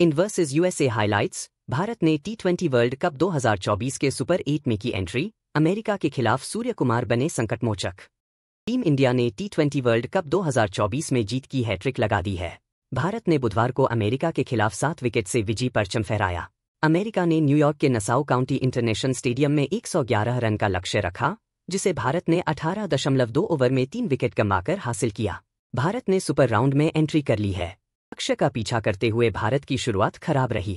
इन इज USA highlights Bharat ने T twenty world cup 2024 के सुपर एट में की एंट्री अमेरिका के खिलाफ सूर्य कुमार बने संकटमोचक टीम इंडिया ने टी ट्वेंटी वर्ल्ड कप 2024 में जीत की हैट्रिक लगा दी है भारत ने बुधवार को अमेरिका के खिलाफ सात विकेट से विजय परचम फहराया अमेरिका ने न्यूयॉर्क के नसाउ काउंटी इंटरनेशनल स्टेडियम में 111 रन का लक्ष्य रखा जिसे भारत ने 18.2 ओवर में तीन विकेट गंवाकर हासिल किया भारत ने सुपर राउंड में एंट्री कर ली है लक्ष्य का पीछा करते हुए भारत की शुरुआत खराब रही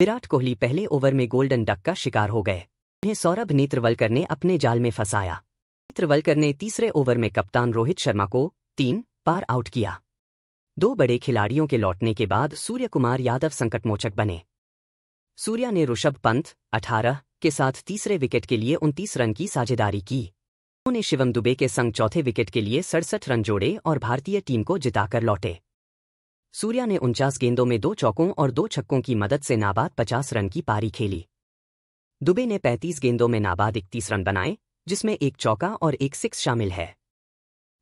विराट कोहली पहले ओवर में गोल्डन डक का शिकार हो गए उन्हें सौरभ नेत्रवलकर ने अपने जाल में फंसाया नेत्रवलकर ने तीसरे ओवर में कप्तान रोहित शर्मा को तीन पार आउट किया दो बड़े खिलाड़ियों के लौटने के बाद सूर्य कुमार यादव संकटमोचक बने सूर्या ने ऋषभ पंत अठारह के साथ तीसरे विकेट के लिए उनतीस रन की साझेदारी की उन्होंने शिवम दुबे के संग चौथे विकेट के लिए सड़सठ रन जोड़े और भारतीय टीम को जिताकर लौटे सूर्या ने उनचास गेंदों में दो चौकों और दो छक्कों की मदद से नाबाद पचास रन की पारी खेली दुबे ने 35 गेंदों में नाबाद इकतीस रन बनाए जिसमें एक चौका और एक सिक्स शामिल है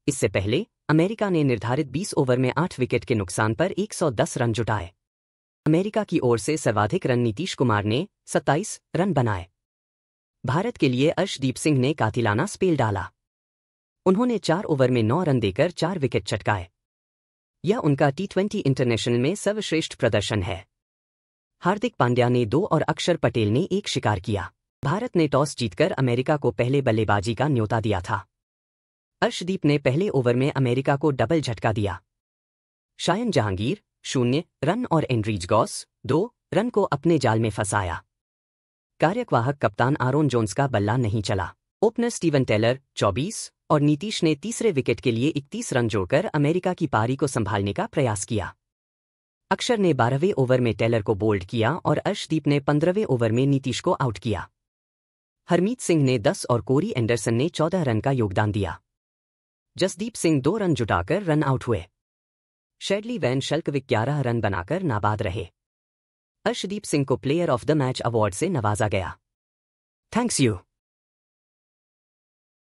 इससे पहले अमेरिका ने निर्धारित 20 ओवर में 8 विकेट के नुकसान पर 110 रन जुटाए अमेरिका की ओर से सर्वाधिक रन नीतीश कुमार ने 27 रन बनाए भारत के लिए अर्शदीप सिंह ने कातिलाना स्पेल डाला उन्होंने चार ओवर में नौ रन देकर चार विकेट चटकाए यह उनका टी ट्वेंटी इंटरनेशनल में सर्वश्रेष्ठ प्रदर्शन है हार्दिक पांड्या ने दो और अक्षर पटेल ने एक शिकार किया भारत ने टॉस जीतकर अमेरिका को पहले बल्लेबाजी का न्योता दिया था अर्शदीप ने पहले ओवर में अमेरिका को डबल झटका दिया शायन जहांगीर शून्य रन और एंड्रीज गॉस दो रन को अपने जाल में फंसाया कार्यवाहक कप्तान आरोन जोन्स का बल्ला नहीं चला ओपनर स्टीवन टेलर 24, और नीतीश ने तीसरे विकेट के लिए 31 रन जोड़कर अमेरिका की पारी को संभालने का प्रयास किया अक्षर ने बारहवें ओवर में टेलर को बोल्ड किया और अर्शदीप ने पंद्रहवें ओवर में नीतीश को आउट किया हरमीत सिंह ने 10 और कोरी एंडरसन ने 14 रन का योगदान दिया जसदीप सिंह दो रन जुटाकर रन आउट हुए शेडली वैन शल्कविक ग्यारह रन बनाकर नाबाद रहे अर्शदीप सिंह को player of the match award से नवाजा गया थैंक्स यू